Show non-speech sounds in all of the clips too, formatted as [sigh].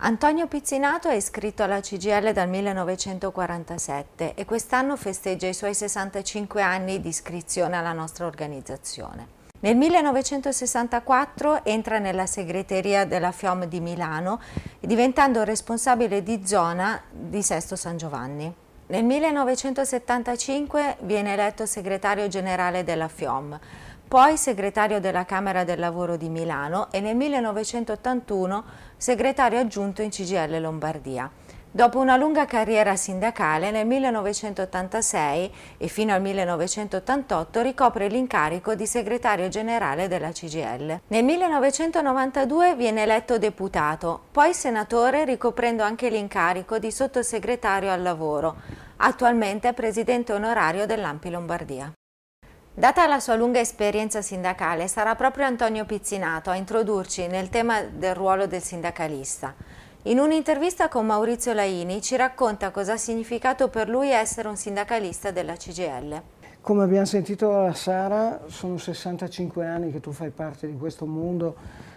Antonio Pizzinato è iscritto alla CGL dal 1947 e quest'anno festeggia i suoi 65 anni di iscrizione alla nostra organizzazione. Nel 1964 entra nella segreteria della FIOM di Milano, diventando responsabile di zona di Sesto San Giovanni. Nel 1975 viene eletto segretario generale della FIOM poi segretario della Camera del Lavoro di Milano e nel 1981 segretario aggiunto in CGL Lombardia. Dopo una lunga carriera sindacale, nel 1986 e fino al 1988 ricopre l'incarico di segretario generale della CGL. Nel 1992 viene eletto deputato, poi senatore ricoprendo anche l'incarico di sottosegretario al lavoro. Attualmente è presidente onorario dell'Ampi Lombardia. Data la sua lunga esperienza sindacale, sarà proprio Antonio Pizzinato a introdurci nel tema del ruolo del sindacalista. In un'intervista con Maurizio Laini ci racconta cosa ha significato per lui essere un sindacalista della CGL. Come abbiamo sentito dalla Sara, sono 65 anni che tu fai parte di questo mondo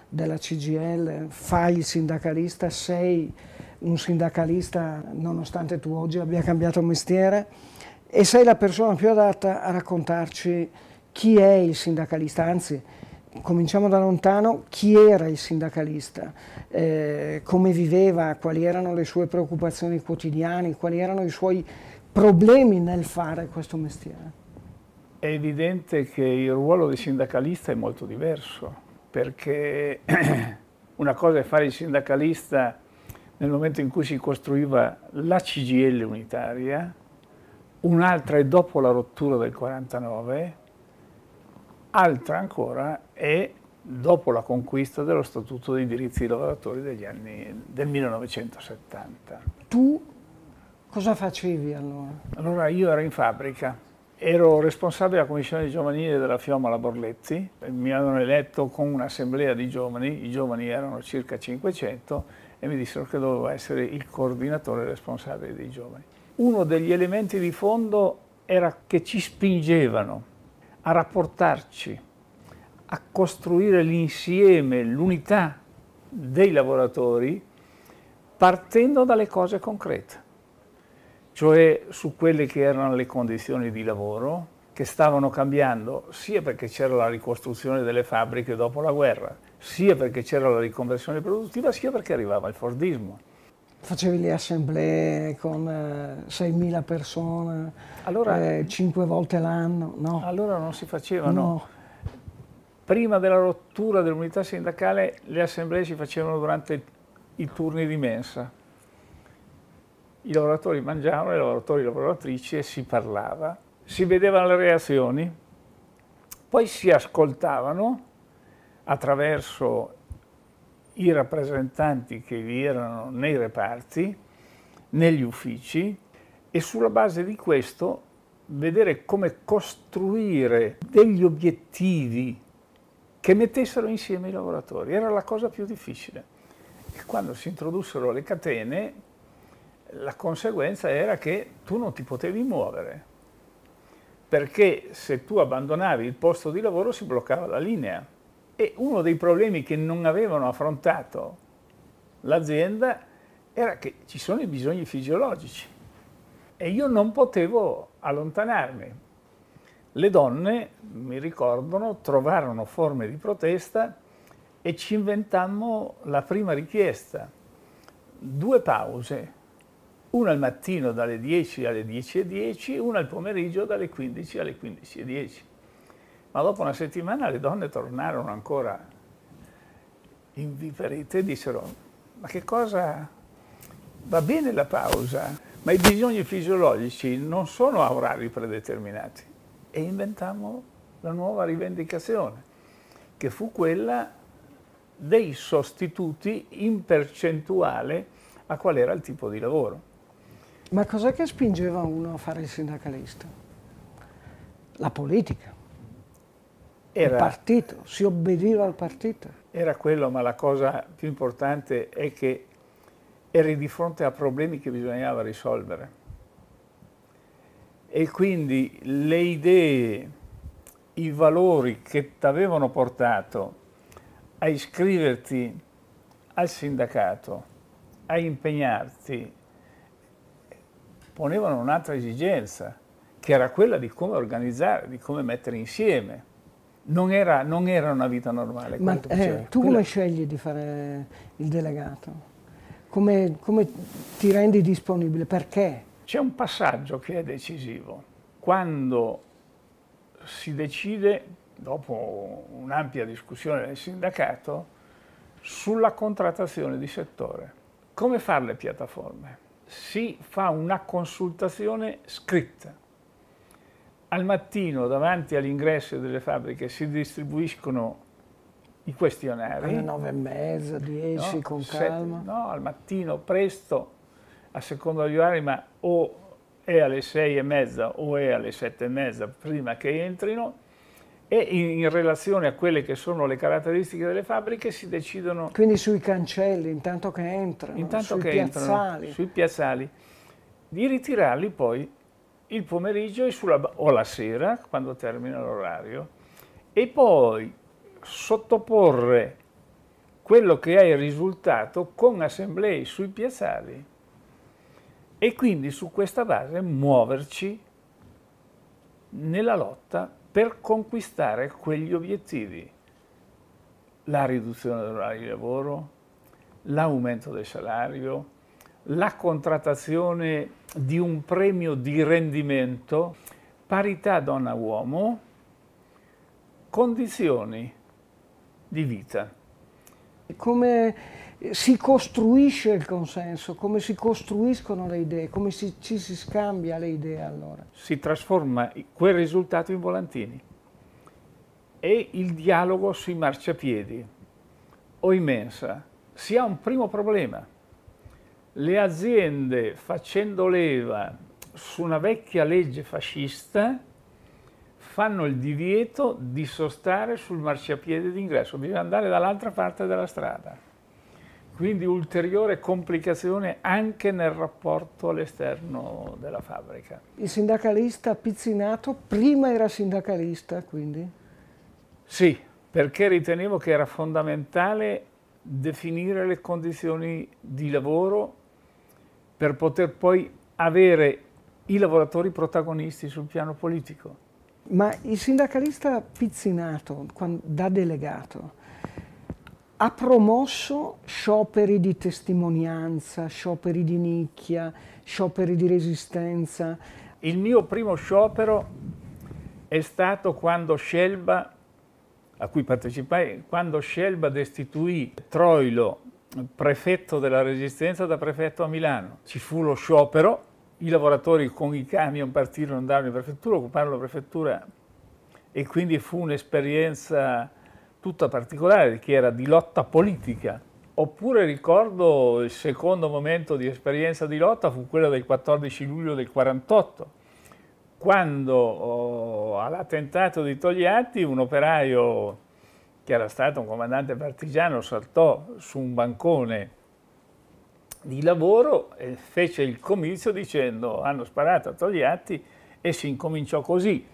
della CGL, fai il sindacalista, sei un sindacalista nonostante tu oggi abbia cambiato mestiere e sei la persona più adatta a raccontarci chi è il sindacalista, anzi cominciamo da lontano, chi era il sindacalista, eh, come viveva, quali erano le sue preoccupazioni quotidiane, quali erano i suoi problemi nel fare questo mestiere. È evidente che il ruolo di sindacalista è molto diverso, perché [clears throat] una cosa è fare il sindacalista nel momento in cui si costruiva la CGL unitaria, un'altra è dopo la rottura del 49, altra ancora è dopo la conquista dello Statuto dei diritti dei lavoratori degli anni, del 1970. Tu cosa facevi allora? Allora io ero in fabbrica. Ero responsabile della commissione giovanile della Fiomala Borletti, mi hanno eletto con un'assemblea di giovani, i giovani erano circa 500 e mi dissero che dovevo essere il coordinatore responsabile dei giovani uno degli elementi di fondo era che ci spingevano a rapportarci, a costruire l'insieme, l'unità dei lavoratori partendo dalle cose concrete, cioè su quelle che erano le condizioni di lavoro che stavano cambiando sia perché c'era la ricostruzione delle fabbriche dopo la guerra, sia perché c'era la riconversione produttiva, sia perché arrivava il Fordismo facevi le assemblee con eh, 6.000 persone, allora, eh, 5 volte l'anno, no. Allora non si facevano. No. Prima della rottura dell'unità sindacale le assemblee si facevano durante i turni di mensa. I lavoratori mangiavano, i lavoratori e le lavoratrici e si parlava, si vedevano le reazioni, poi si ascoltavano attraverso i rappresentanti che vi erano nei reparti, negli uffici e sulla base di questo vedere come costruire degli obiettivi che mettessero insieme i lavoratori. Era la cosa più difficile. E quando si introdussero le catene, la conseguenza era che tu non ti potevi muovere, perché se tu abbandonavi il posto di lavoro si bloccava la linea. E uno dei problemi che non avevano affrontato l'azienda era che ci sono i bisogni fisiologici e io non potevo allontanarmi. Le donne, mi ricordano, trovarono forme di protesta e ci inventammo la prima richiesta. Due pause, una al mattino dalle 10 alle 10.10, 10, una al pomeriggio dalle 15 alle 15.10 ma dopo una settimana le donne tornarono ancora inviperite e dissero ma che cosa va bene la pausa ma i bisogni fisiologici non sono a orari predeterminati e inventammo la nuova rivendicazione che fu quella dei sostituti in percentuale a qual era il tipo di lavoro. Ma cos'è che spingeva uno a fare il sindacalista? La politica era, il partito, si obbediva al partito. Era quello, ma la cosa più importante è che eri di fronte a problemi che bisognava risolvere. E quindi le idee, i valori che ti avevano portato a iscriverti al sindacato, a impegnarti, ponevano un'altra esigenza, che era quella di come organizzare, di come mettere insieme non era, non era una vita normale. Ma eh, tu come Quella... scegli di fare il delegato? Come, come ti rendi disponibile? Perché? C'è un passaggio che è decisivo. Quando si decide, dopo un'ampia discussione del sindacato, sulla contrattazione di settore. Come fare le piattaforme? Si fa una consultazione scritta al mattino davanti all'ingresso delle fabbriche si distribuiscono i questionari. Alle nove e mezza, dieci, no, con sette, calma. No, al mattino presto, a seconda degli orari, ma o è alle sei e mezza o è alle sette e mezza prima che entrino e in, in, relazione a quelle che sono le caratteristiche delle fabbriche si decidono... Quindi sui cancelli, intanto che entrano, intanto sui che piazzali. Entrano, sui piazzali, di ritirarli poi il pomeriggio sulla, o la sera, quando termina l'orario, e poi sottoporre quello che è il risultato con assemblee sui piazzali e quindi su questa base muoverci nella lotta per conquistare quegli obiettivi, la riduzione dell'orario di lavoro, l'aumento del salario, la contrattazione di un premio di rendimento parità donna-uomo, condizioni di vita. Come si costruisce il consenso, come si costruiscono le idee, come si, ci si scambia le idee allora? Si trasforma quel risultato in volantini e il dialogo sui marciapiedi o in mensa. Si ha un primo problema, le aziende facendo leva su una vecchia legge fascista fanno il divieto di sostare sul marciapiede d'ingresso, bisogna andare dall'altra parte della strada. Quindi ulteriore complicazione anche nel rapporto all'esterno della fabbrica. Il sindacalista Pizzinato prima era sindacalista, quindi? Sì, perché ritenevo che era fondamentale definire le condizioni di lavoro per poter poi avere i lavoratori protagonisti sul piano politico. Ma il sindacalista pizzinato, quando, da delegato, ha promosso scioperi di testimonianza, scioperi di nicchia, scioperi di resistenza. Il mio primo sciopero è stato quando Scelba, a cui partecipai, quando Scelba destituì Troilo prefetto della Resistenza da prefetto a Milano. Ci fu lo sciopero, i lavoratori con i camion partirono, andarono in prefettura, occuparono la prefettura e quindi fu un'esperienza tutta particolare che era di lotta politica. Oppure ricordo il secondo momento di esperienza di lotta fu quello del 14 luglio del 48, quando oh, all'attentato di Togliatti un operaio che era stato un comandante partigiano, saltò su un bancone di lavoro e fece il comizio dicendo hanno sparato a Togliatti e si incominciò così.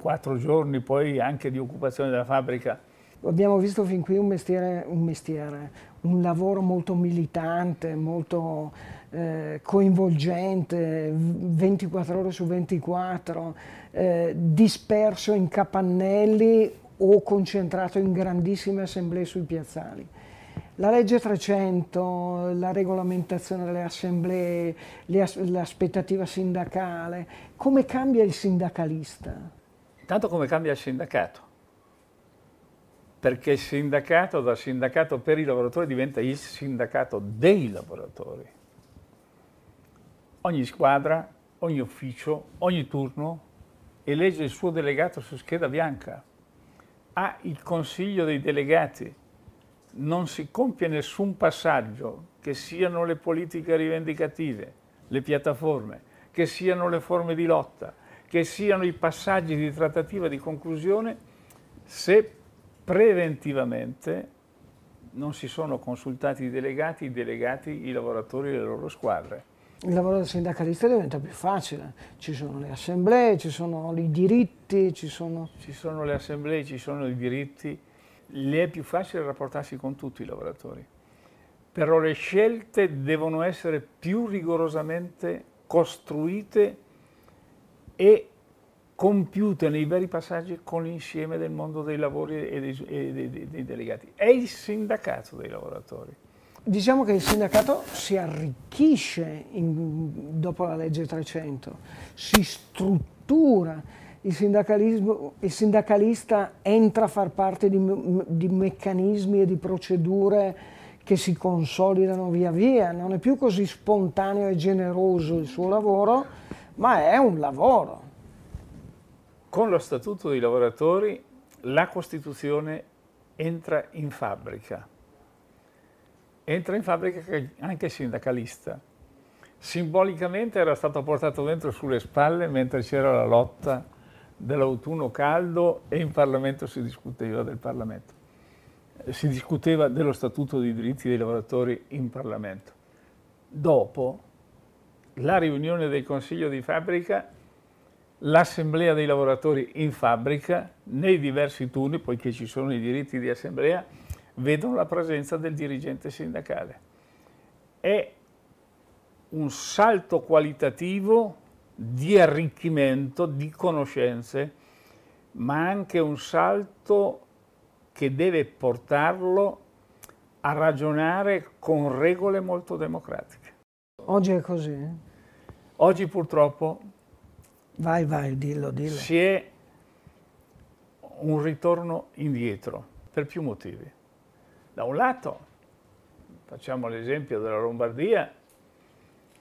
Quattro giorni poi anche di occupazione della fabbrica. Abbiamo visto fin qui un mestiere, un, mestiere, un lavoro molto militante, molto eh, coinvolgente, 24 ore su 24, eh, disperso in capannelli o concentrato in grandissime assemblee sui piazzali. La legge 300, la regolamentazione delle assemblee, l'aspettativa sindacale, come cambia il sindacalista? Intanto come cambia il sindacato, perché il sindacato da sindacato per i lavoratori diventa il sindacato dei lavoratori. Ogni squadra, ogni ufficio, ogni turno elegge il suo delegato su scheda bianca ha il Consiglio dei Delegati, non si compie nessun passaggio, che siano le politiche rivendicative, le piattaforme, che siano le forme di lotta, che siano i passaggi di trattativa di conclusione, se preventivamente non si sono consultati i delegati, i delegati, i lavoratori e le loro squadre il lavoro del sindacalista diventa più facile, ci sono le assemblee, ci sono i diritti, ci sono... Ci sono le assemblee, ci sono i diritti, lì è più facile rapportarsi con tutti i lavoratori, però le scelte devono essere più rigorosamente costruite e compiute nei veri passaggi con l'insieme del mondo dei lavori e dei, e dei, dei delegati. È il sindacato dei lavoratori Diciamo che il sindacato si arricchisce in, dopo la legge 300, si struttura, il, il, sindacalista entra a far parte di, di, meccanismi e di procedure che si consolidano via via, non è più così spontaneo e generoso il suo lavoro, ma è un lavoro. Con lo Statuto dei lavoratori la Costituzione entra in fabbrica entra in fabbrica anche sindacalista. Simbolicamente era stato portato dentro sulle spalle mentre c'era la lotta dell'autunno caldo e in Parlamento si discuteva del Parlamento. Eh, si discuteva dello Statuto dei diritti dei lavoratori in Parlamento. Dopo la riunione del Consiglio di fabbrica, l'assemblea dei lavoratori in fabbrica, nei diversi turni, poiché ci sono i diritti di assemblea, vedono la presenza del dirigente sindacale. È un salto qualitativo di arricchimento di conoscenze, ma anche un salto che deve portarlo a ragionare con regole molto democratiche. Oggi è così? Eh? Oggi purtroppo... Vai, vai, dillo, dillo. Si è un ritorno indietro, per più motivi. Da un lato, facciamo l'esempio della Lombardia,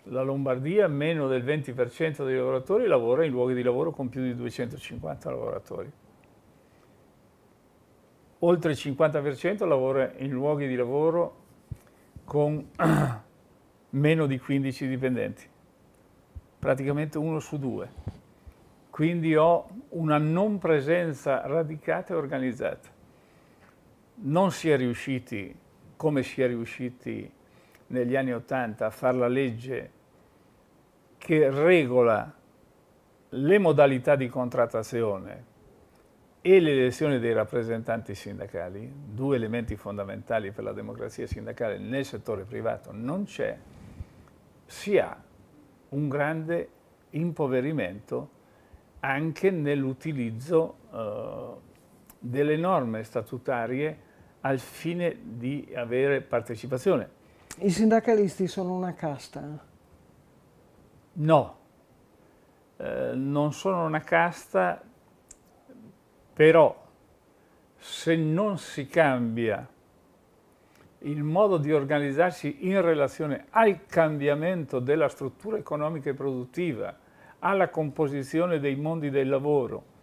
la Lombardia meno del 20% dei lavoratori lavora in luoghi di lavoro con più di 250 lavoratori. Oltre il 50% lavora in luoghi di lavoro con [clears throat] meno di 15 dipendenti, praticamente uno su due. Quindi ho una non presenza radicata e organizzata non si è riusciti, come si è riusciti negli anni Ottanta, a fare la legge che regola le modalità di contrattazione e l'elezione dei rappresentanti sindacali, due elementi fondamentali per la democrazia sindacale nel settore privato, non c'è, si ha un grande impoverimento anche nell'utilizzo eh, delle norme statutarie al fine di avere partecipazione. I sindacalisti sono una casta? No, eh, non sono una casta, però se non si cambia il modo di organizzarsi in relazione al cambiamento della struttura economica e produttiva, alla composizione dei mondi del lavoro,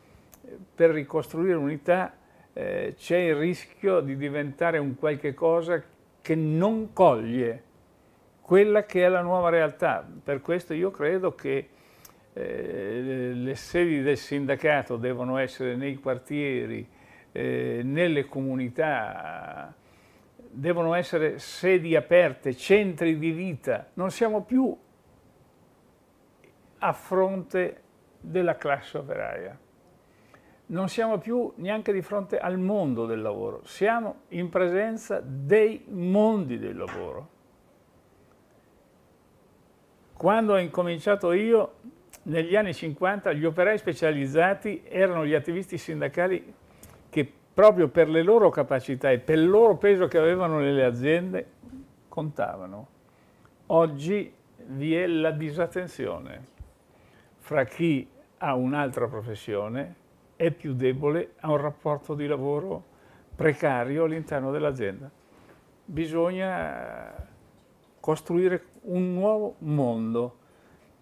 per ricostruire unità eh, c'è il rischio di diventare un qualche cosa che non coglie quella che è la nuova realtà. Per questo io credo che eh, le sedi del sindacato devono essere nei quartieri, eh, nelle comunità, devono essere sedi aperte, centri di vita. Non siamo più a fronte della classe operaia non siamo più neanche di fronte al mondo del lavoro, siamo in presenza dei mondi del lavoro. Quando ho incominciato io, negli anni 50, gli operai specializzati erano gli attivisti sindacali che proprio per le loro capacità e per il loro peso che avevano nelle aziende contavano. Oggi vi è la disattenzione fra chi ha un'altra professione è più debole, ha un rapporto di lavoro precario all'interno dell'azienda. Bisogna eh, costruire un nuovo mondo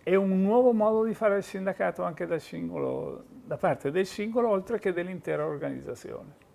e un nuovo modo di fare il sindacato anche da, singolo, da parte del singolo oltre che dell'intera organizzazione.